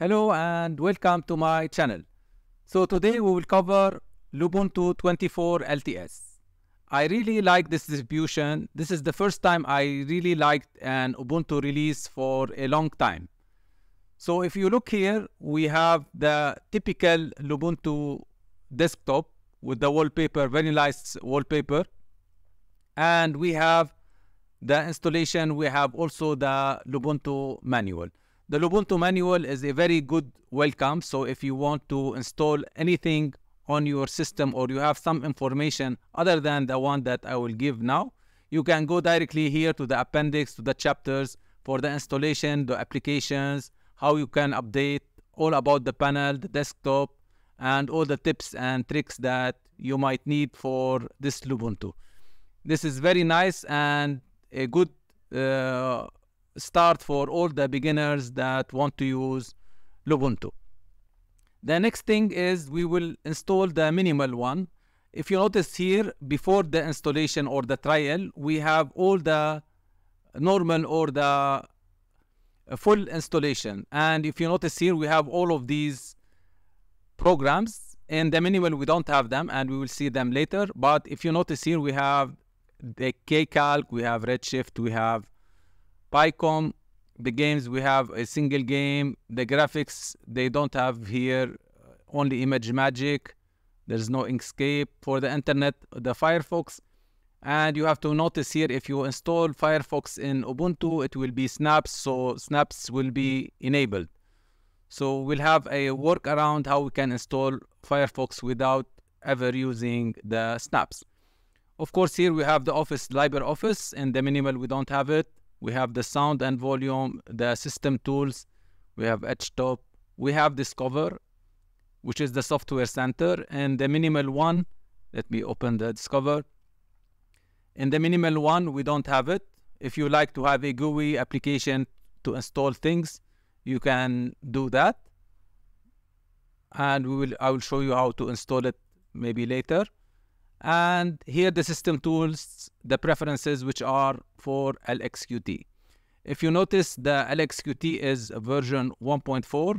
Hello and welcome to my channel. So today we will cover Lubuntu 24 LTS. I really like this distribution. This is the first time I really liked an Ubuntu release for a long time. So if you look here, we have the typical Lubuntu desktop with the wallpaper, very nice wallpaper. And we have the installation, we have also the Lubuntu manual. The Lubuntu manual is a very good welcome. So if you want to install anything on your system or you have some information other than the one that I will give now, you can go directly here to the appendix, to the chapters for the installation, the applications, how you can update, all about the panel, the desktop, and all the tips and tricks that you might need for this Lubuntu. This is very nice and a good uh, start for all the beginners that want to use Lubuntu. The next thing is we will install the minimal one. If you notice here, before the installation or the trial, we have all the normal or the uh, full installation. And if you notice here, we have all of these programs. In the minimal, we don't have them and we will see them later. But if you notice here, we have the Kcalc, we have Redshift, we have PyCom, the games we have a single game. The graphics they don't have here, uh, only Image Magic. There's no Inkscape for the internet, the Firefox. And you have to notice here, if you install Firefox in Ubuntu, it will be snaps, so snaps will be enabled. So we'll have a workaround how we can install Firefox without ever using the snaps. Of course, here we have the Office LibreOffice. In the minimal, we don't have it we have the sound and volume, the system tools, we have Top. we have Discover, which is the software center, and the minimal one, let me open the Discover. In the minimal one, we don't have it. If you like to have a GUI application to install things, you can do that. And we will, I will show you how to install it maybe later. And here the system tools, the preferences which are for LXQT. If you notice the LXQT is version 1.4,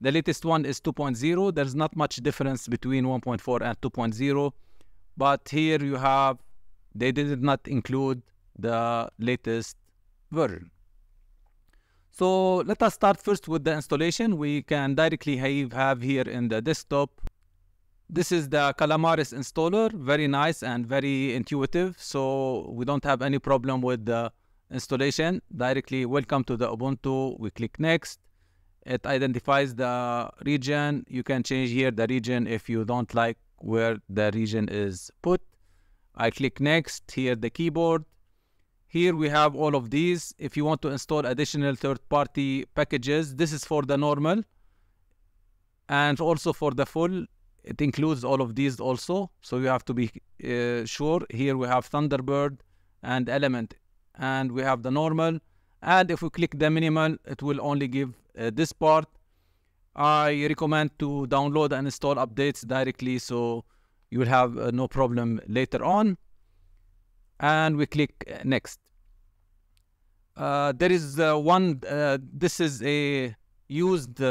the latest one is 2.0. There's not much difference between 1.4 and 2.0, but here you have, they did not include the latest version. So let us start first with the installation. We can directly have here in the desktop this is the Calamaris installer, very nice and very intuitive. So we don't have any problem with the installation. Directly welcome to the Ubuntu. We click next. It identifies the region. You can change here the region if you don't like where the region is put. I click next, here the keyboard. Here we have all of these. If you want to install additional third-party packages, this is for the normal and also for the full it includes all of these also. So you have to be uh, sure. Here we have Thunderbird and Element, and we have the normal. And if we click the minimal, it will only give uh, this part. I recommend to download and install updates directly so you will have uh, no problem later on. And we click uh, next. Uh, there is uh, one, this is a used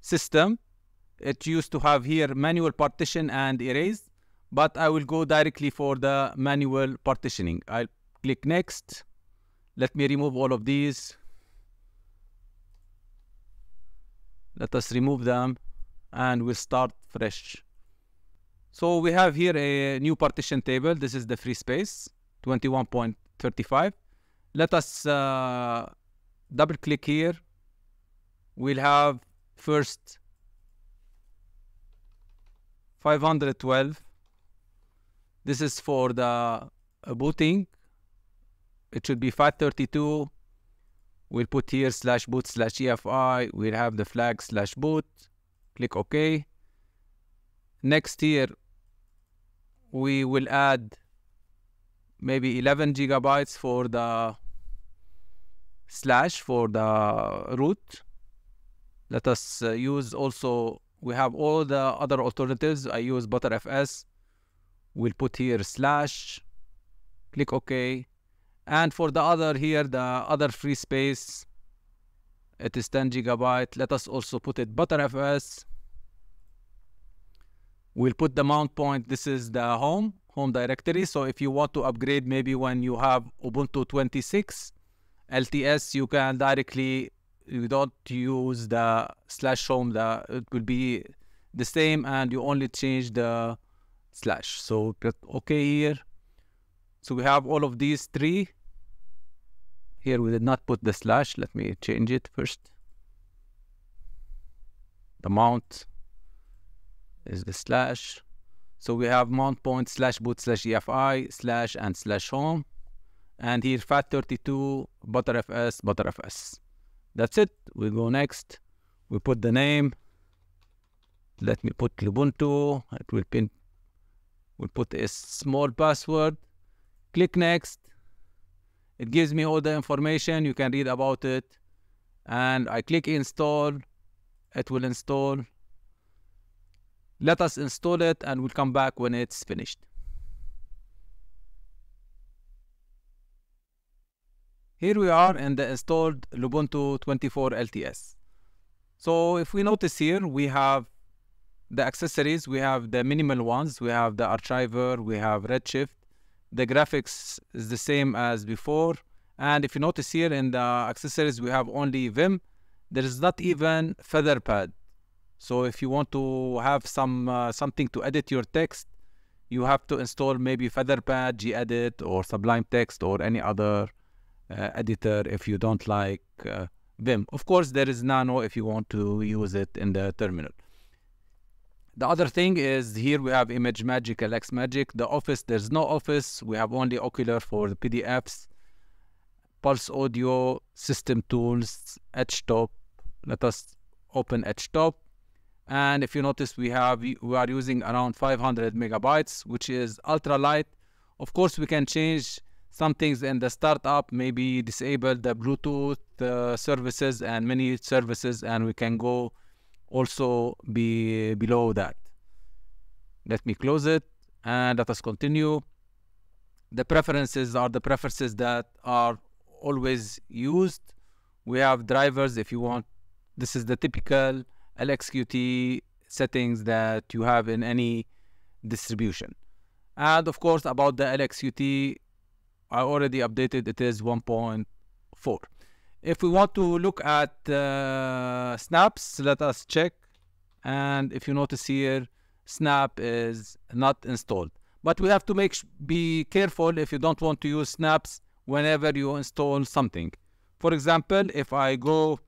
system it used to have here manual partition and erase but I will go directly for the manual partitioning I'll click next let me remove all of these let us remove them and we'll start fresh so we have here a new partition table this is the free space 21.35 let us uh, double click here we'll have first 512. This is for the uh, booting. It should be five We'll put here slash boot slash EFI. We'll have the flag slash boot. Click OK. Next here, we will add maybe 11 gigabytes for the slash for the root. Let us uh, use also we have all the other alternatives. I use ButterFS. We'll put here slash, click OK. And for the other here, the other free space, it is 10 gigabyte. Let us also put it ButterFS. We'll put the mount point. This is the home, home directory. So if you want to upgrade, maybe when you have Ubuntu 26 LTS, you can directly you don't use the slash home the it will be the same and you only change the slash so ok here so we have all of these three here we did not put the slash let me change it first the mount is the slash so we have mount point slash boot slash EFI slash and slash home. And here FAT32 butterfs butterfs. That's it. We go next. We put the name. Let me put Ubuntu. It will pin. We'll put a small password. Click next. It gives me all the information. You can read about it. And I click install. It will install. Let us install it and we'll come back when it's finished. Here we are in the installed Lubuntu 24 LTS. So if we notice here, we have the accessories, we have the minimal ones, we have the archiver, we have Redshift. The graphics is the same as before. And if you notice here in the accessories, we have only Vim. There is not even feather pad. So if you want to have some uh, something to edit your text, you have to install maybe feather pad, gedit, or Sublime Text, or any other uh, editor if you don't like Vim. Uh, of course, there is Nano if you want to use it in the terminal. The other thing is here we have Image Magic, Alex Magic. The Office, there's no Office. We have only Ocular for the PDFs. Pulse Audio, System Tools, HTOP. Let us open HTOP. And if you notice, we have we are using around 500 megabytes, which is ultra light. Of course, we can change some things in the startup maybe disable the bluetooth uh, services and many services and we can go also be below that let me close it and let us continue the preferences are the preferences that are always used we have drivers if you want this is the typical LXQT settings that you have in any distribution. And of course, about the LXQT I already updated, it is 1.4. If we want to look at uh, snaps, let us check. And if you notice here, snap is not installed. But we have to make be careful if you don't want to use snaps whenever you install something. For example, if I go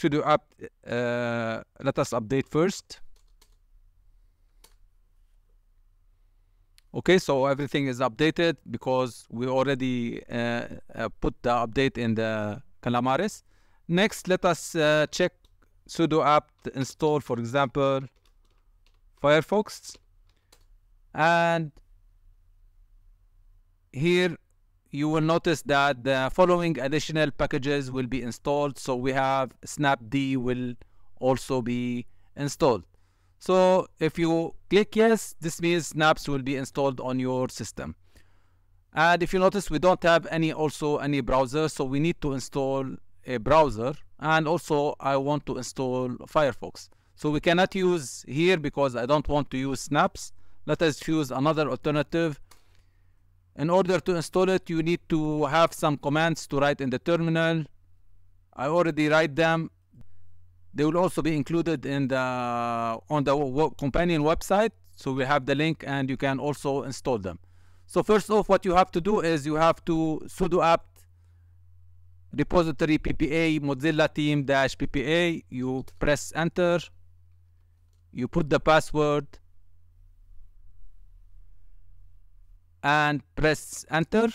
the App, uh, let us update first. Okay, so everything is updated because we already uh, uh, put the update in the calamares. Next, let us uh, check sudo apt install, for example, Firefox. And here you will notice that the following additional packages will be installed. So we have snapd will also be installed. So if you click yes, this means snaps will be installed on your system. And if you notice, we don't have any also any browser, so we need to install a browser. And also I want to install Firefox. So we cannot use here because I don't want to use snaps. Let us choose another alternative. In order to install it, you need to have some commands to write in the terminal. I already write them they will also be included in the on the companion website. So we have the link and you can also install them. So first off, what you have to do is you have to sudo apt repository ppa mozilla team dash ppa. You press enter. You put the password and press enter.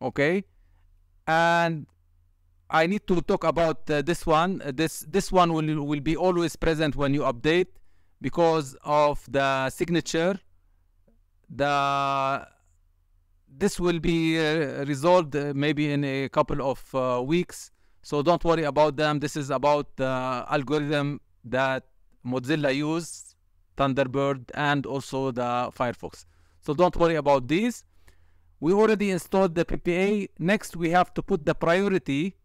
Okay and I need to talk about uh, this one. Uh, this this one will will be always present when you update because of the signature. The this will be uh, resolved uh, maybe in a couple of uh, weeks, so don't worry about them. This is about the algorithm that Mozilla use, Thunderbird, and also the Firefox. So don't worry about these we already installed the PPA. Next, we have to put the priority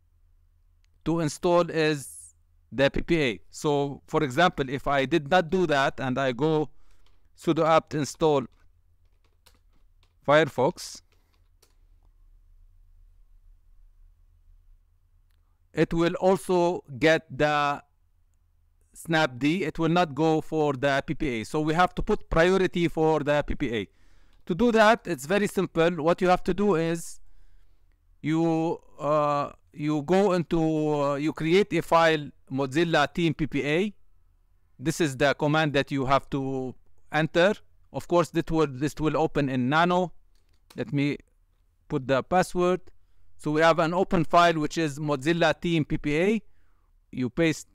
to install is the PPA. So for example, if I did not do that and I go sudo apt install Firefox, it will also get the snapd. It will not go for the PPA. So we have to put priority for the PPA. To do that, it's very simple. What you have to do is you uh, you go into uh, you create a file Mozilla Team PPA. This is the command that you have to enter. Of course, this will this will open in Nano. Let me put the password. So we have an open file which is Mozilla Team PPA. You paste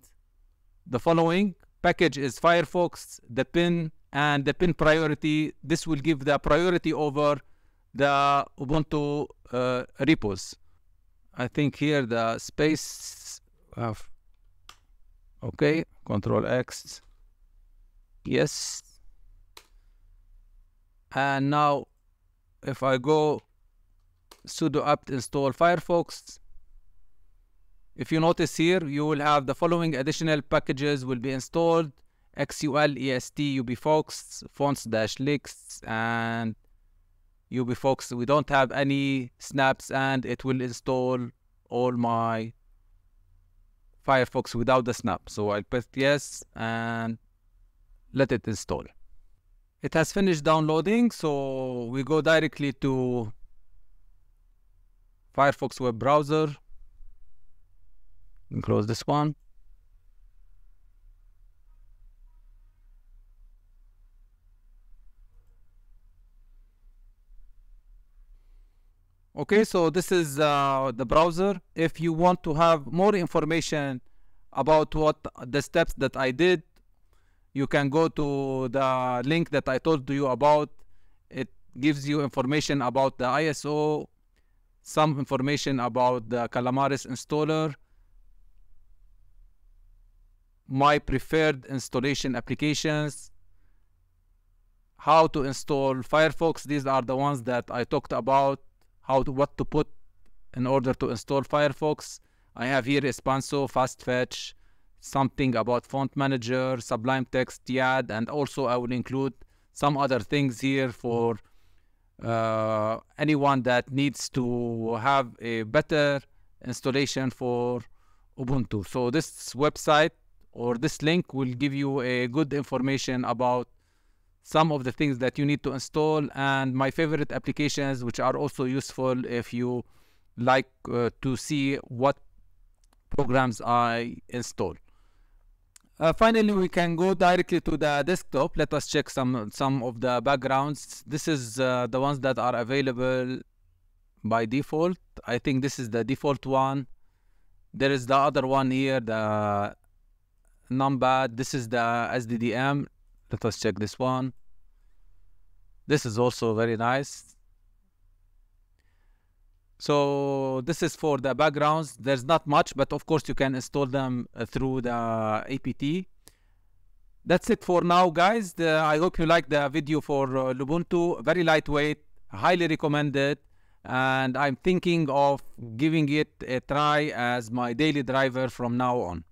the following package is Firefox. The pin and the pin priority, this will give the priority over the Ubuntu uh, repos. I think here the space of, okay, control X, yes. And now if I go sudo apt install Firefox, if you notice here, you will have the following additional packages will be installed XUL, UBFox, fonts dash leaks, and UBFox. We don't have any snaps, and it will install all my Firefox without the snap. So I'll press yes and let it install. It has finished downloading, so we go directly to Firefox web browser. And close this one. okay so this is uh, the browser if you want to have more information about what the steps that I did you can go to the link that I told you about it gives you information about the ISO some information about the Calamaris installer my preferred installation applications how to install Firefox. These are the ones that I talked about how to what to put in order to install Firefox. I have here Espanso, Fetch, something about Font Manager, Sublime Text, Yad, and also I will include some other things here for uh, anyone that needs to have a better installation for Ubuntu. So this website or this link will give you a good information about some of the things that you need to install and my favorite applications which are also useful if you like uh, to see what programs I install. Uh, finally, we can go directly to the desktop. Let us check some some of the backgrounds. This is uh, the ones that are available by default. I think this is the default one. There is the other one here, the numpad. This is the SDDM. Let us check this one. This is also very nice. So this is for the backgrounds. There's not much, but of course you can install them uh, through the APT. That's it for now, guys. The, I hope you like the video for uh, Ubuntu. Very lightweight, highly recommended. And I'm thinking of giving it a try as my daily driver from now on.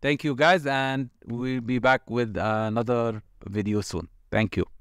Thank you, guys. And we'll be back with another video soon. Thank you.